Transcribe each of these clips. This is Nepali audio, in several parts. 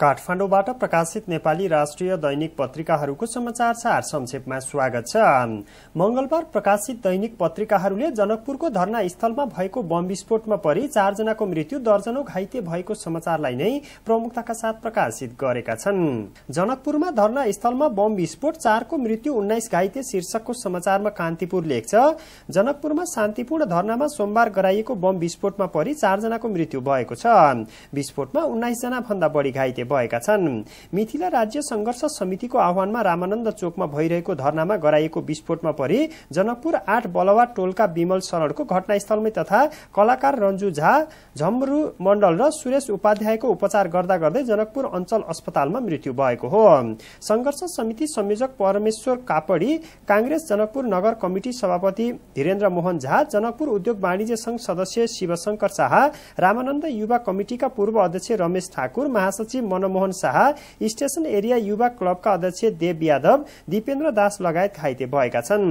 काठमाडौँबाट प्रकाशित नेपाली राष्ट्रिय दैनिक पत्रिकाहरूको समाचार सार संक्षेपमा स्वागत छ मंगलबार प्रकाशित दैनिक पत्रिकाहरूले जनकपुरको धरना स्थलमा भएको बम विस्फोटमा परि चारजनाको मृत्यु दर्जनौ घाइते भएको समाचारलाई नै प्रमुखताका साथ प्रकाशित गरेका छन् जनकपुरमा धरना स्थलमा बम विस्फोट चारको मृत्यु उन्नाइस घाइते शीर्षकको समाचारमा कान्तिपुर लेख्छ जनकपुरमा शान्तिपूर्ण धरनामा सोमबार गराइएको बम विस्फोटमा परि चारजनाको मृत्यु भएको छ विस्फोटमा उन्नाइसजना भन्दा बढी घाइते भएका छन् मिथिला राज्य संघर्ष समितिको आह्वानमा रामानन्द चोकमा भइरहेको धरनामा गराइएको विस्फोटमा परि जनकपुर आठ बलवा टोलका विमल शरणको घटनास्थलमै तथा कलाकार रन्जु झा झमरू मण्डल र सुरेश उपाध्यायको उपचार गर्दा गर्दै जनकपुर अञ्चल अस्पतालमा मृत्यु भएको हो संघर्ष समिति संयोजक परमेश्वर कापडी काङ्ग्रेस जनकपुर नगर कमिटी सभापति धीरेन्द्र मोहन झा जनकपुर उद्योग वाणिज्य संघ सदस्य शिवशंकर शाह रामानन्द युवा कमिटिका पूर्व अध्यक्ष रमेश ठाकुर महासचिव मनमोहन शाह स्टेशन एरिया युवा क्लबका अध्यक्ष देव यादव दिपेन्द्र दास लगायत घाइते भएका छन्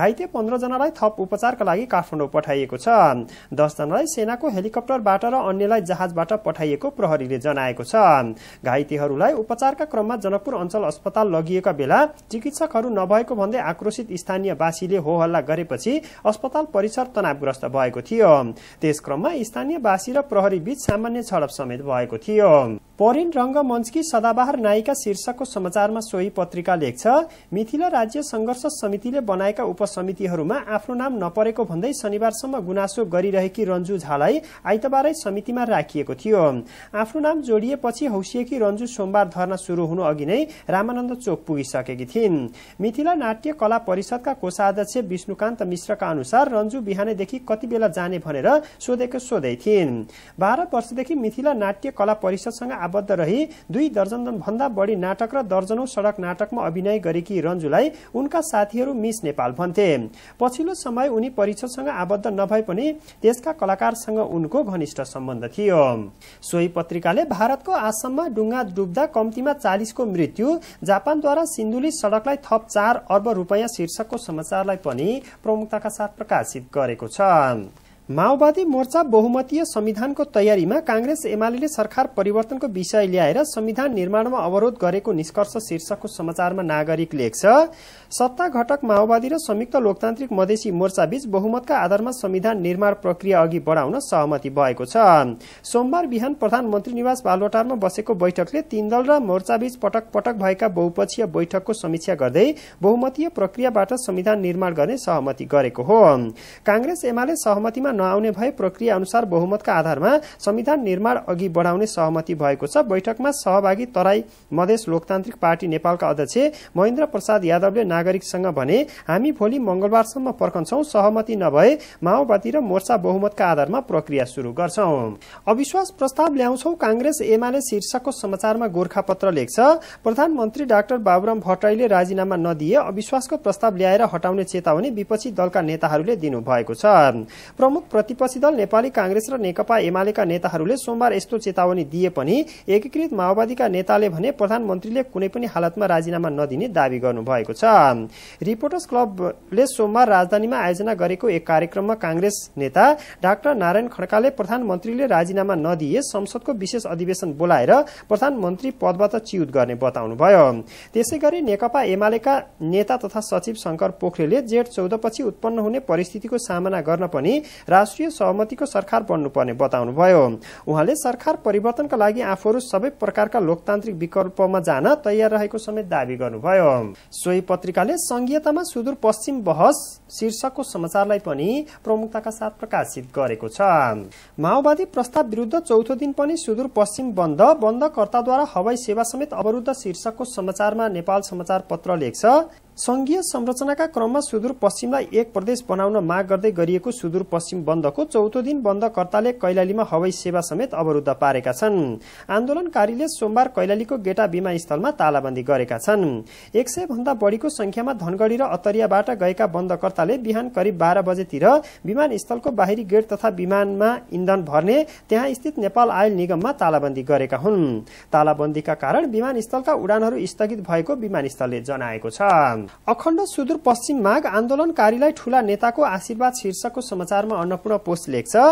घाइते जनालाई थप उपचारका लागि काठमाडौँ पठाइएको छ दसजनालाई सेनाको हेलिकप्टरबाट र अन्यलाई जहाजबाट पठाइएको प्रहरीले जनाएको छ घाइतेहरूलाई उपचारका क्रममा जनकपुर अञ्चल अस्पताल लगिएका बेला चिकित्सकहरू नभएको भन्दै आक्रोशित स्थानीयवासीले हो हल्ला गरेपछि अस्पताल परिसर तनावग्रस्त भएको थियो त्यस क्रममा स्थानीयवासी र प्रहरी बीच सामान्य झडप समेत भएको थियो परिन र मंचकी सदाबहार नायिका शीर्षकको समाचारमा सोही पत्रिका लेख्छ मिथिला राज्य संघर्ष समितिले बनाएका उपसमितिहरूमा आफ्नो नाम नपरेको भन्दै शनिबारसम्म गुनासो गरिरहेकी रन्जु झालाई आइतबारै समितिमा राखिएको थियो आफ्नो नाम जोडिएपछि हौसिएकी रन्जु सोमबार धरना शुरू हुनु अघि नै रामानन्द चोक पुगिसकेकी थिइन् मिथिला नाट्य कला परिषदका कोषाध्यक्ष विष्णुकान्त मिश्रका अनुसार रन्जु बिहानैदेखि कति बेला जाने भनेर सोधेको सोधै थिइन् बाह्र वर्षदेखि मिथिला नाट्य कला परिषदसँग आबद्ध रहे सही दुई दर्जन भन्दा बढी नाटक र दर्जनौ सड़क नाटकमा अभिनय गरेकी रन्जुलाई उनका साथीहरू मिस नेपाल भन्थे पछिल्लो समय उनी परिषदसँग आबद्ध नभए पनि देशका कलाकारसँग उनको घनिष्ठ सम्बन्ध थियो सोही पत्रिकाले भारतको आसाममा डुङ्गा डुब्दा कम्तीमा चालिसको मृत्यु जापानद्वारा सिन्धुली सड़कलाई थप चार अर्ब रूपियाँ शीर्षकको समाचारलाई पनि प्रमुखताका साथ प्रकाशित गरेको छ माओवादी मोर्चा बहुमतीय संविधानको तयारीमा कांग्रेस एमाले सरकार परिवर्तनको विषय ल्याएर संविधान निर्माणमा अवरोध गरेको निष्कर्ष शीर्षकको समाचारमा नागरिक लेख्छ सत्ता घटक माओवादी र संयुक्त लोकतान्त्रिक मधेसी मोर्चा बीच बहुमतका आधारमा संविधान निर्माण प्रक्रिया अघि बढाउन सहमति भएको छ सोमबार बिहान प्रधानमन्त्री निवास बालवटारमा बसेको बैठकले तीन दल र मोर्चाबीच पटक पटक भएका बहुपक्षीय बैठकको समीक्षा गर्दै बहुमतीय प्रक्रियाबाट संविधान निर्माण गर्ने सहमति गरेको हो कांग्रेस एमाले सहमतिमा नआउने भए प्रक्रिया अनुसार बहुमतका आधारमा संविधान निर्माण अघि बढाउने सहमति भएको छ बैठकमा सहभागी तराई मधेस लोकतान्त्रिक पार्टी नेपालका अध्यक्ष महेन्द्र प्रसाद यादवले नागरिकसँग भने हामी भोलि मंगलबारसम्म पर्खन्छौं सहमति नभए माओवादी र मोर्चा बहुमतका आधारमा प्रक्रिया शुरू गर्छौं अविश्वास प्रस्ताव ल्याउँछौ काङ्ग्रेस एमाले शीर्षकको समाचारमा पत्र लेख्छ प्रधानमन्त्री डाक्टर बाबुराम भट्टराईले राजीनामा नदिए अविश्वासको प्रस्ताव ल्याएर हटाउने चेतावनी विपक्षी दलका नेताहरूले दिनुभएको छ प्रमुख प्रतिपक्षी दल नेपाली कांग्रेस र नेकपा एमालेका नेताहरूले सोमबार यस्तो चेतावनी दिए पनि एकीकृत माओवादीका नेताले भने प्रधानमन्त्रीले कुनै पनि हालतमा राजीनामा नदिने दावी गर्नुभएको छ रिपोर्टर्स क्लबले सोमबार राजधानीमा आयोजना गरेको एक कार्यक्रममा कांग्रेस नेता डाक्टर नारायण खड्काले प्रधानमन्त्रीले राजीनामा नदिए संसदको विशेष अधिवेशन बोलाएर प्रधानमन्त्री पदबाट च्युत गर्ने बताउनुभयो त्यसै गरी नेकपा एमालेका नेता तथा सचिव शंकर पोखरेलले जेठ चौधपछि उत्पन्न हुने परिस्थितिको सामना गर्न पनि राष्ट्रिय सहमतिको सरकार बन्नुपर्ने बताउनुभयो उहाँले सरकार परिवर्तनका लागि आफूहरू सबै प्रकारका लोकतान्त्रिक विकल्पमा जान तयार रहेको समेत दावी गर्नुभयो सोही पत्रिकाले संघीयतामा सुदूरपश्चिम बहस शीर्षकको समाचारलाई पनि प्रमुखताका साथ प्रकाशित गरेको छ माओवादी प्रस्ताव विरूद्ध चौथो दिन पनि सुदूर पश्चिम बन्द बन्दकर्ताद्वारा हवाई सेवा समेत अवरूद्ध शीर्षकको समाचारमा नेपाल समाचार पत्र लेख्छ संघीय संरचनाका क्रममा सुदूरपश्चिमलाई एक प्रदेश बनाउन माग गर्दै गरिएको सुदूरपश्चिम बन्दको चौथो दिन बन्दकर्ताले कैलालीमा हवाई सेवा समेत अवरूद्ध पारेका छन् आन्दोलनकारीले सोमबार कैलालीको गेटा विमानस्थलमा तालाबन्दी गरेका छन् एक सय भन्दा बढीको संख्यामा धनगढ़ी र अतरियाबाट गएका बन्दकर्ताले बिहान करिब बाह्र बजेतिर विमानस्थलको बाहिरी गेट तथा विमानमा इन्धन भर्ने त्यहाँ स्थित नेपाल आयल निगममा तालाबन्दी गरेका हुन् तालाबन्दीका कारण विमानस्थलका उडानहरू स्थगित भएको विमानस्थलले जनाएको छ अखण्ड सुदूर पश्चिम माग आन्दोलनकारीलाई ठूला नेताको आशीर्वाद शीर्षकको समाचारमा अन्नपूर्ण पोस्ट लेख्छ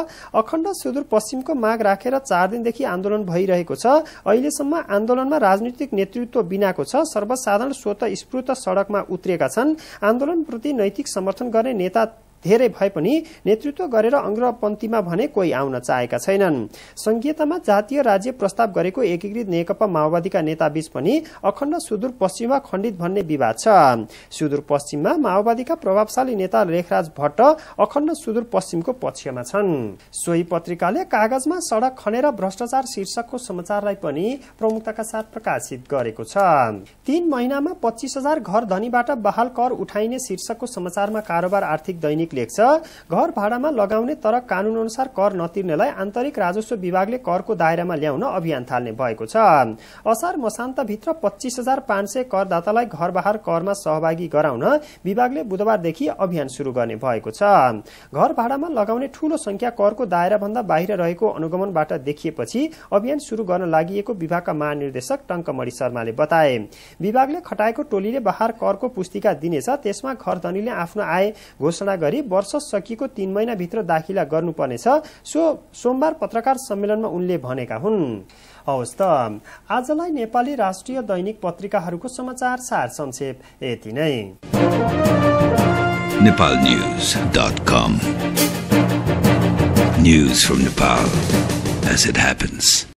अखण्ड सुदूर पश्चिमको माग राखेर रा चार दिनदेखि आन्दोलन भइरहेको छ अहिलेसम्म आन्दोलनमा राजनीतिक नेतृत्व बिनाको छ सर्वसाधारण स्वत स्फूर्त सड़कमा उत्रिएका छन् आन्दोलनप्रति नैतिक समर्थन गर्ने नेता धेरै भए पनि नेतृत्व गरेर अग्रपन्थीमा भने कोही आउन चाहेका छैनन् संघीयतामा जातीय राज्य प्रस्ताव गरेको एकीकृत नेकपा माओवादीका नेताबीच पनि अखण्ड सुदूरपश्चिममा खण्डित भन्ने विवाद छ सुदूरपश्चिममा माओवादीका प्रभावशाली नेता लेखराज भट्ट अखण्ड सुदूरपश्चिमको पक्षमा छन् सोही पत्रिकाले कागजमा सड़क खनेर भ्रष्टाचार शीर्षकको समाचारलाई पनि प्रमुखताका साथ प्रकाशित गरेको छ तीन महिनामा पच्चिस हजार घर धनीबाट बहाल कर उठाइने शीर्षकको समाचारमा कारोबार आर्थिक दैनिक दैनिक लेख्छ घर भाडामा लगाउने तर कानून अनुसार कर नतिर्नेलाई आन्तरिक राजस्व विभागले करको दायरामा ल्याउन अभियान थाल्ने भएको छ असार मसान्तभित्र पच्चिस हजार पाँच सय करदातालाई घर बहार करमा सहभागी गराउन विभागले बुधबारदेखि अभियान शुरू गर्ने भएको छ घर भाडामा लगाउने ठूलो संख्या करको दायराभन्दा बाहिर रहेको अनुगमनबाट देखिएपछि अभियान शुरू गर्न लागि विभागका महानिर्देशक टङ्कमणि शर्माले बताए विभागले खटाएको टोलीले बाहर करको पुस्तिका दिनेछ त्यसमा घरधनीले आफ्नो आय घोषणा गरी भन्दाखेरि वर्ष सकिएको तीन महिनाभित्र दाखिला गर्नुपर्नेछ सो सोमबार पत्रकार सम्मेलनमा उनले भनेका हुन् हवस् त आजलाई नेपाली राष्ट्रिय दैनिक पत्रिकाहरूको समाचार सार संक्षेप यति नै Nepal from Nepal as it happens.